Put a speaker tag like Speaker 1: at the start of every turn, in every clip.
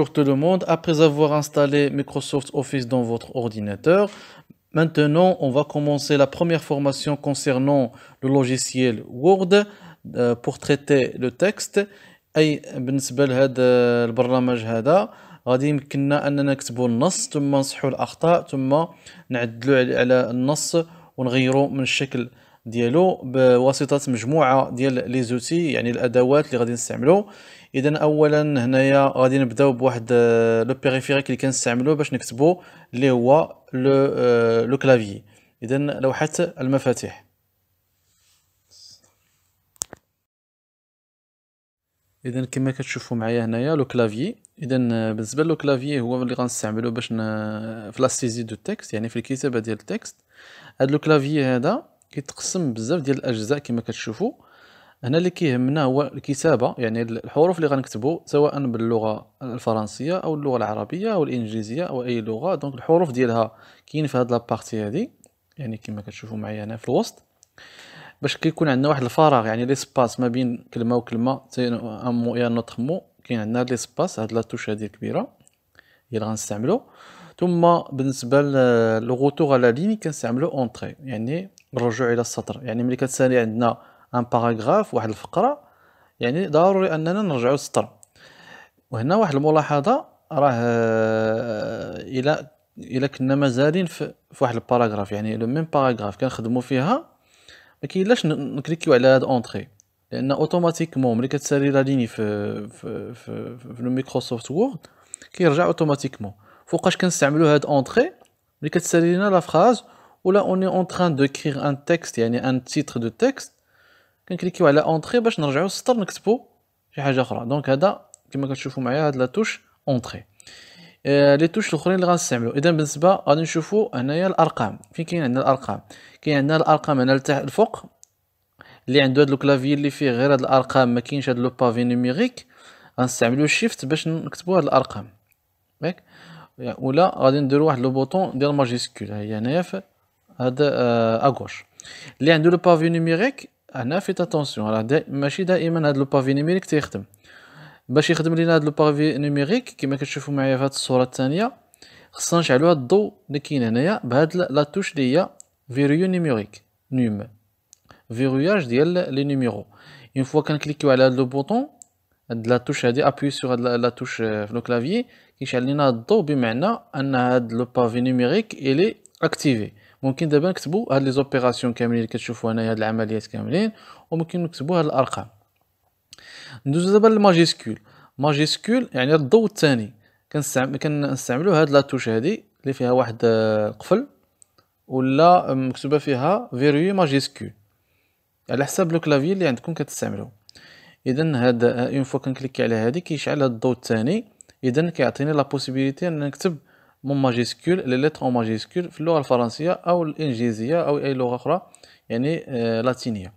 Speaker 1: tout le monde après avoir installé Microsoft Office dans votre ordinateur, maintenant on va commencer la première formation concernant le logiciel Word euh, pour traiter le texte. بالنسبة لهذا euh, البرنامج هذا غادي يمكننا النص ثم ثم ديالو بواسطه مجموعه ديال لي زوتي يعني الادوات اللي غادي نستعملو اذا اولا هنايا غادي نبداو بواحد آه، لو بيريفيريك اللي كنستعملو باش نكتبو اللي هو لو آه، لو كلافي اذا لوحه المفاتيح اذا كما كتشوفوا معايا هنايا لو كلافي اذا آه، بالنسبه لو كلافي هو اللي غنستعملو باش ن... في لاستيزي دو تيكست يعني في الكتابه ديال التكست هاد لو كلافي هذا كيتقسم بزاف ديال الاجزاء كما كتشوفوا هنا اللي كيهمنا هو الكتابه يعني الحروف اللي غنكتبوا سواء باللغه الفرنسيه او اللغه العربيه او الانجليزيه او اي لغه دونك الحروف ديالها كاين في هاد لابارتي هادي يعني كما كتشوفوا معايا هنا في الوسط باش كيكون عندنا واحد الفراغ يعني ليسباس ما بين كلمه وكلمه ان مو يا نوتر مو كاين عندنا ليسباس هاد لا توش هادي الكبيره هي اللي غنستعملو ثم بالنسبه لو للغوتور على ليني كنستعملو اونتري يعني بالرجوع الى السطر يعني ملي كتسالي عندنا ان باراغراف واحد الفقره يعني ضروري اننا نرجعوا للسطر وهنا واحد الملاحظه راه آه، الى الى كنا مازالين في واحد الباراغراف يعني لو ميم باراغراف كنخدموا فيها ما كاينلاش نكليكيو على هاد اونتري لان اوتوماتيكمون ملي كتسالي لا ليني في في في, لو ميكروسوفت وورد كيرجع اوتوماتيكمون فوقاش كنستعملو هاد اونتري ملي كتسالي لنا لا فراز ولا اوني اون تران دو كريغ ان un يعني ان تيتر دو تكست كنكليكيو على اونتري باش نرجعو للسطر نكتبو شي حاجه اخرى دونك هذا كما كتشوفوا معايا هاد لا توش اونتري لي توش الاخرين اللي غنستعملو اذا بالنسبه غادي نشوفو هنايا الارقام فين كاين عندنا الارقام كاين عندنا الارقام هنا لتحت الفوق اللي عنده هاد الكلافي اللي فيه غير هاد الارقام ما كاينش هاد لو بافي نيميريك غنستعملو شيفت باش نكتبو هاد الارقام ياك ولا غادي نديرو واحد لو بوطون ديال ماجيسكول ها هي هنايا في هذا اغوش اللي عنده لو بافي نيميريك هنا فيت اتونسيون راه ماشي دائما هذا لو بافي نيميريك تيخدم باش يخدم لينا هذا لو بافي نيميريك كما كتشوفوا معايا في هذه الصوره الثانيه خصنا نشعلوا هذا الضو اللي كاين هنايا بهاد لا توش اللي هي فيريو نيميريك نيم فيروياج ديال لي نيميرو اون فوا كنكليكيو على هاد لو بوطون هاد لا توش هادي ابوي سور هاد لا توش في لو كلافيي كيشعل لينا الضو بمعنى ان هاد لو بافي نيميريك الي اكتيفي ممكن دابا نكتبوا هاد لي زوبيراسيون كاملين اللي كتشوفوا هنايا هاد العمليات كاملين وممكن نكتبوا هاد الارقام ندوزو دابا للماجيسكول ماجيسكول يعني الضوء الثاني كنستعمل كنستعملوا هاد لاتوش هادي اللي فيها واحد آه، القفل ولا مكتوبه فيها فيروي ماجيسكول على حساب لو كلافي اللي عندكم كتستعملوا اذا هذا اون آه، فوا كنكليكي على هادي كيشعل هاد الضوء الثاني اذا كيعطيني لا بوسيبيليتي ان نكتب مون ماجيسكول لي ليتر اون ماجيسكول في اللغه الفرنسيه او الانجليزيه او اي لغه اخرى يعني آه، لاتينيه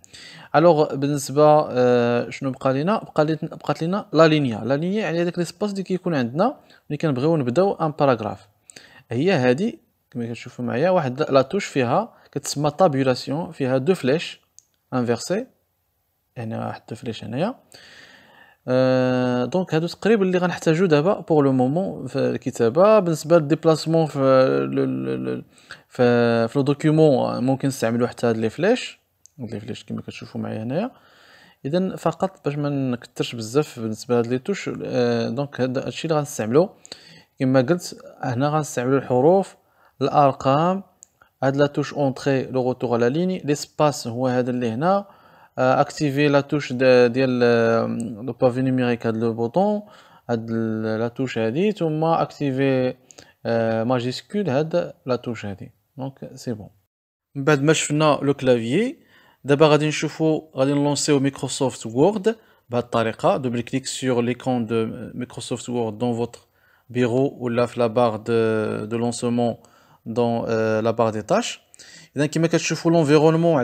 Speaker 1: الوغ بالنسبه آه، شنو بقى لينا بقى بقات لينا لا لينيا لا لينيا يعني هذاك ليسباس اللي كيكون عندنا ملي كنبغيو نبداو ان باراغراف هي هادي كما كتشوفوا معايا واحد لا توش فيها كتسمى طابولاسيون فيها دو فليش انفيرسي هنا واحد دو فليش هنايا أه دونك هادو تقريبا اللي غنحتاجو دابا بور لو مومون في الكتابه بالنسبه للديبلاسمون في ال في في لو دوكيومون ممكن نستعملو حتى هاد لي فلاش هاد لي فلاش كما كتشوفو معايا هنايا اذا فقط باش ما نكثرش بزاف بالنسبه لهاد لي توش أه دونك هذا الشيء اللي غنستعملو كما قلت هنا غنستعملو الحروف الارقام هاد لا توش اونتري لو روتور على ليني ليسباس هو هذا اللي هنا Euh, activer la touche de de euh, numérique à le bouton la touche euh, à dire ou activer majuscule la touche à donc c'est bon. vais maintenant le clavier d'abord je vais lancer Microsoft Word. double clic sur l'écran de Microsoft Word dans votre bureau ou la la barre de lancement dans la barre des tâches. Et donc il me reste l'environnement à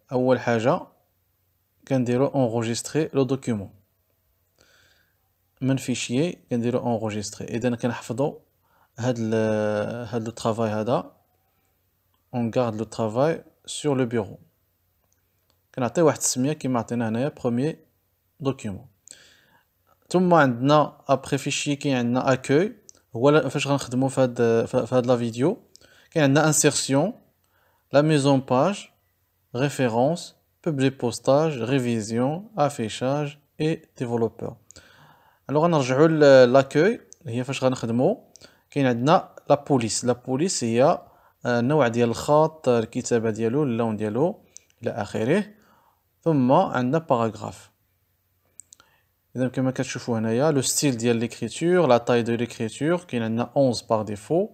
Speaker 1: اول حاجه كنديرو انغوجيستري لو دوكيومون من فيشيي كنديرو انغوجيستري اذا كنحفظو هاد ال هاد لو طرافاي هذا اون غارد لو طرافاي سور لو بيرو كنعطي واحد السميه كيما عطينا هنايا بروميي دوكيومون ثم عندنا ابري فيشيي كاين عندنا اكوي هو فاش غنخدمو في هاد في هاد لا فيديو كاين عندنا انسيرسيون لا ميزون باج référence, public postage, révision, affichage et développeur. Alors, on a l'accueil, la police. La police, il y a euh, euh, un de la taille le de la police, le paragraphe. style l'écriture, la taille de l'écriture. 11 par défaut.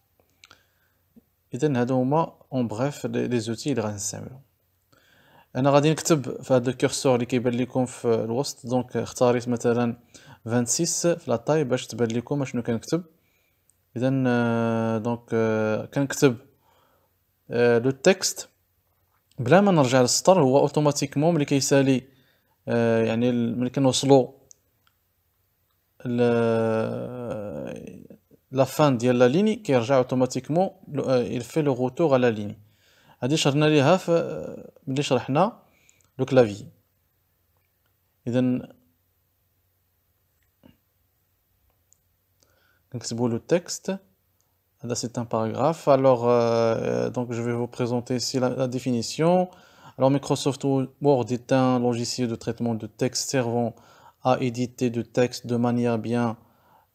Speaker 1: اذا هادو هما اون بريف لي زوتي اللي غنستعملو انا غادي نكتب في هاد الكورسور اللي كيبان لكم في الوسط دونك اختاريت مثلا 26 في لا طاي باش تبان لكم اشنو كنكتب اذا آه، دونك آه، كنكتب آه، لو تكست بلا ما نرجع للسطر هو اوتوماتيكمون ملي كيسالي يعني ملي كنوصلو la fin de la ligne qui revient automatiquement euh, il fait le retour à la ligne euh, le clavier' ليها ملي شرحنا le texte Là, c'est un paragraphe. Alors, euh, donc, je vais vous présenter ici la, définition. Alors, Microsoft Word est un logiciel de traitement de texte servant à éditer du texte de manière bien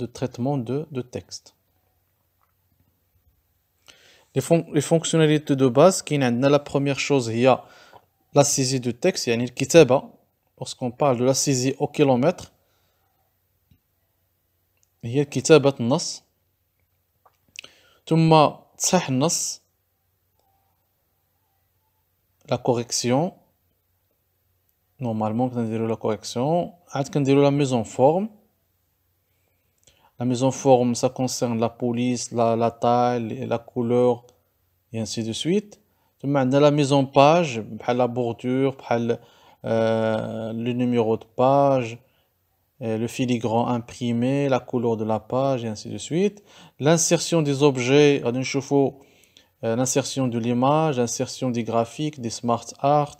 Speaker 1: de traitement de, de texte. Les, fon les, fonctionnalités de base, qui la première chose, il y a la saisie du texte, il y a une Lorsqu'on parle de la saisie au kilomètre, il y a kitaba nas. ثم تصحيح النص la correction normalement de la correction عاد كنديروا la mise en forme la mise en forme, ça concerne la police, la, taille, la couleur, et ainsi de suite. La mise en page, la bordure, euh, le numéro de page, euh, le filigrane imprimé, la couleur de la page, et ainsi de suite. L'insertion des objets, euh, l'insertion de l'image, l'insertion des graphiques, des smart art,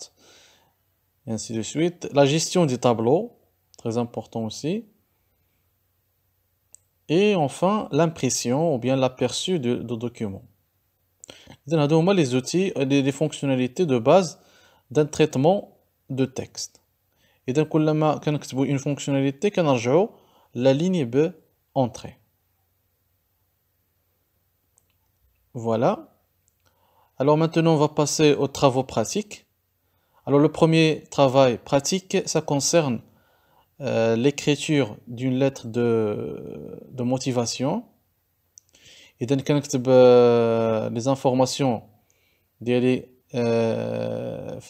Speaker 1: et ainsi de suite. La gestion des tableaux, très important aussi et enfin l'impression ou bien l'aperçu de, de documents. Donc, les outils, les, les fonctionnalités de base d'un traitement de texte. Et donc, quand on une fonctionnalité, on la ligne B entrée. Voilà. Alors maintenant, on va passer aux travaux pratiques. Alors le premier travail pratique, ça concerne euh, l'écriture d'une lettre de, motivation. Et donc, on écrit euh, les informations de euh,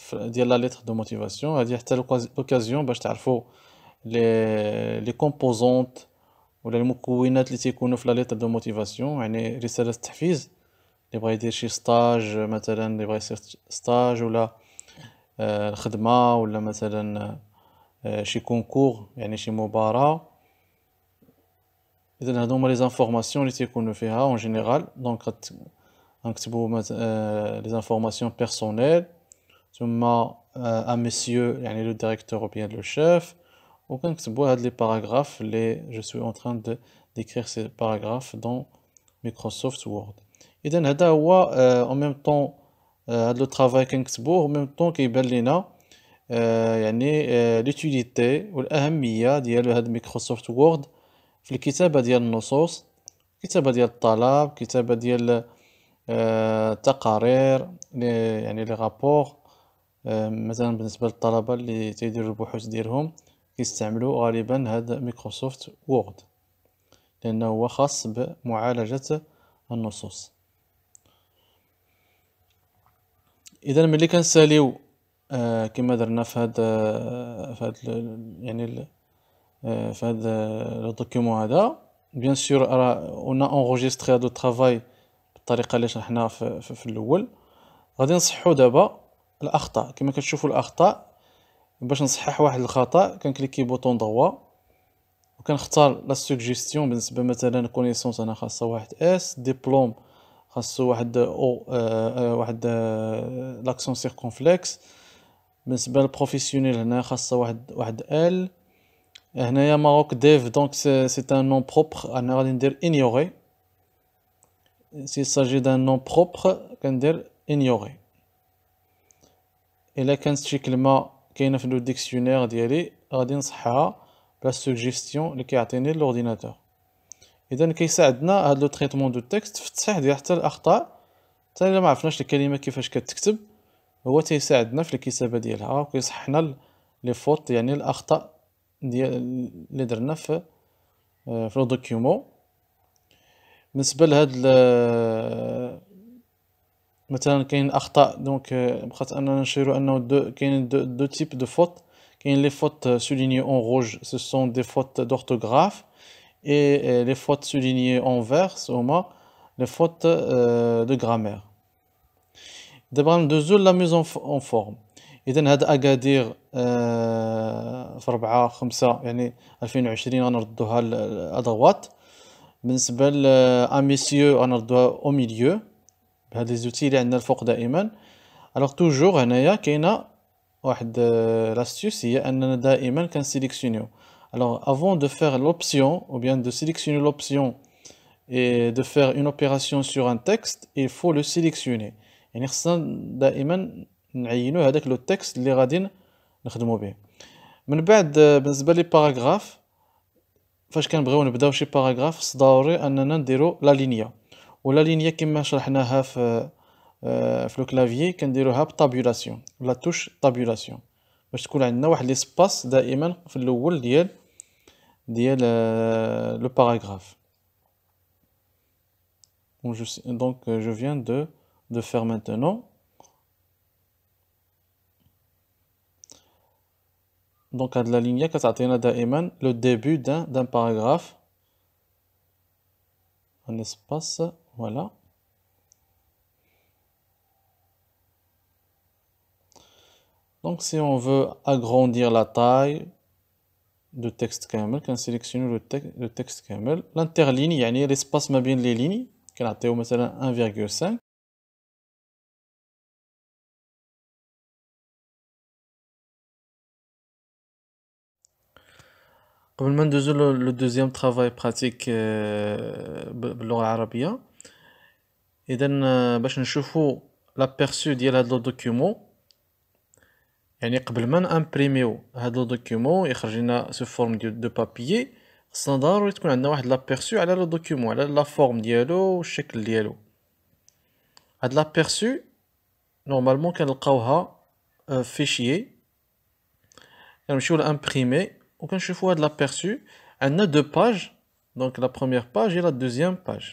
Speaker 1: la lettre de motivation. à dire telle occasion, bah, je vais vous les composantes ou les mots qui sont dans la lettre de motivation. Il y a les services de stage, des stages, des stages ou la euh, ou la. Mathalan, euh, chez Concours, il y en a chez Mobara. Et on a demandé les informations qu'on nous fera en général. Donc, on a demandé les informations personnelles. Sur moi, euh, un monsieur, il y en a le directeur, ou bien le chef. On a demandé les paragraphes. Je suis en train d'écrire ces paragraphes dans Microsoft Word. Et puis, on a demandé le euh, travail qu'on a demandé, en même temps qu'Ibellina. آه، يعني آه، لوتيليتي والاهميه ديال هاد مايكروسوفت وورد في الكتابه ديال النصوص كتابه ديال الطلب كتابه ديال آه، التقارير يعني لي رابور مثلا بالنسبه للطلبه اللي تيديروا البحوث ديالهم كيستعملو غالبا هاد مايكروسوفت وورد لانه هو خاص بمعالجه النصوص اذا ملي كنساليو آه، كيما درنا في هاد آه، في هاد يعني آه، في هاد لو دوكيومون هذا بيان سور راه اون انغوجيستري هادو الطرافاي بالطريقه اللي شرحناها في, في, الاول غادي نصحو دابا الاخطاء كما كتشوفوا الاخطاء باش نصحح واحد الخطا كنكليكي بوطون ضوا وكنختار لا سوجيستيون بالنسبه مثلا كونيسونس انا خاصه واحد اس ديبلوم خاصو واحد او اه واحد اه لاكسون سيركونفلكس بالنسبه للبروفيسيونيل هنا خاصه واحد واحد ال هنايا ماروك ديف دونك سي ان نون بروبر انا غادي ندير انيوري سي ساجي دان نون بروبر كندير انيوري الا كانت شي كلمه كاينه في لو ديكسيونير ديالي غادي نصحها بلا سوجيستيون اللي كيعطيني لورديناتور اذا كيساعدنا هاد لو تريتمون دو تيكست في التصحيح ديال حتى الاخطاء حتى الا ما عرفناش الكلمه كيفاش كتكتب هو تيساعدنا في الكتابه ديالها وكيصححنا آه، لي فوت يعني الاخطاء ديال اللي درنا في آه، في لو دوكيومون بالنسبه لهاد مثلا كاين اخطاء دونك آه، بقات اننا نشيرو انه كاين دو, دو تيب دو فوت كاين لي فوت سوليني اون روج سو سون دي فوت دورتوغراف اي لي فوت سوليني اون فيرس سوما لي فوت دو غرامير دابا غندوزو لا ميزون اون فورم اذا هاد اكادير آه، في 4 5 يعني 2020 غنردوها لادروات بالنسبه لاميسيو آه، غنردوها او ميليو بهاد لي زوتي اللي عندنا الفوق دائما الوغ توجور هنايا كاينه واحد لاستيوس آه، هي اننا دائما كنسيليكسيونيو الوغ افون دو فير لوبسيون او بيان دو سيليكسيوني لوبسيون et de faire une opération sur un texte, il faut le sélectionner. يعني خصنا دائما نعينو هذاك لو تكست اللي غادي نخدمو به من بعد آه، بالنسبه لي باراغراف فاش كنبغيو نبداو شي باراغراف ضروري اننا نديرو لا لينيا ولا لينيا كما شرحناها في آه، في لو كلافيي كنديروها بطابولاسيون ولا توش طابولاسيون باش تكون عندنا واحد لي سباس دائما في الاول ديال ديال آه، لو باراغراف دونك جو فيان دو de faire maintenant. Donc, à de la ligne, le début d'un paragraphe. Un espace, voilà. Donc, si on veut agrandir la taille de texte camel, qu'on sélectionne le, texte camel, l'interligne, il y a l'espace mais bien les lignes, qu'on a 1,5. Le deuxième travail pratique, en le arabe. l'aperçu de documents. Je peux l'imprimer. documents forme de papier. L'adresse de l'aperçu est le document. la forme de l'adresse de l'adresse de de de l'adresse de de aucun chef de l'aperçu. On a deux pages, donc la première page et la deuxième page.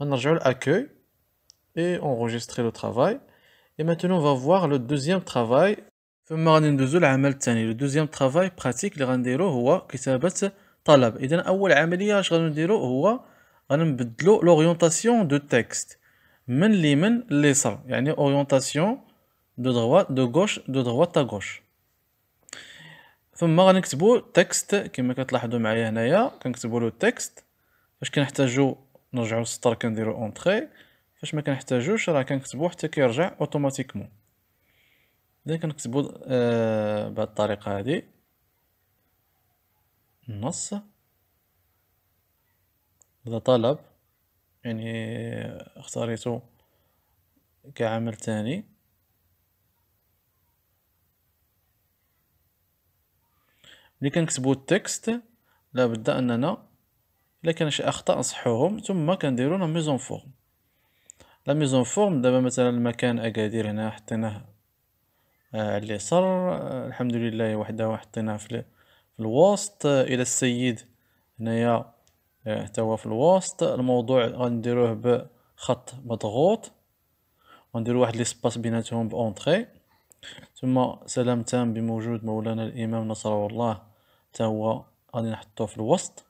Speaker 1: On a l'accueil et enregistre le travail. Et maintenant, on va voir le deuxième travail. Le deuxième travail pratique l'orientation de texte. من y a يعني orientation de droite de gauche de droite à gauche. ثم غنكتبو تكست كما كتلاحظوا معايا هنايا كنكتبو له تكست فاش كنحتاجو نرجعو للسطر كنديرو اونتري فاش ما كنحتاجوش راه كنكتبو حتى كيرجع اوتوماتيكمون اذا كنكتبو آه بهاد الطريقه هادي النص هذا طلب يعني اختاريته كعمل ثاني ملي كنكتبو التكست لابد اننا الا كان شي اخطاء نصحوهم ثم كنديرو لا ميزون فورم لا ميزون فورم دابا مثلا المكان اكادير هنا حطيناه آه، على اليسار آه، الحمد لله وحده وحطيناه في الوسط آه، الى السيد هنايا حتى هو في الوسط الموضوع غنديروه بخط مضغوط غنديرو واحد ليسباس بيناتهم بونتري ثم سلام تام بموجود مولانا الامام نصره الله حتى هو غادي نحطو في الوسط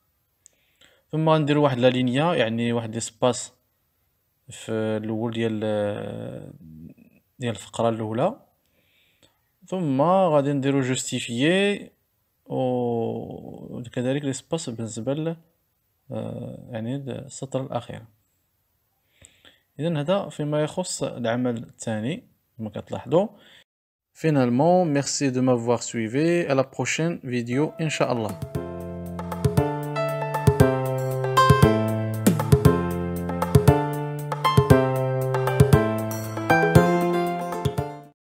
Speaker 1: ثم غنديرو واحد لا لينيا يعني واحد ليسباس في الاول ديال ديال الفقره الاولى ثم غادي نديرو و وكذلك ليسباس بالنسبه ل يعني السطر الاخير اذا هذا فيما يخص العمل الثاني كما كتلاحظوا Finalement, merci de m'avoir suivi. À la prochaine vidéo, Inch'Allah.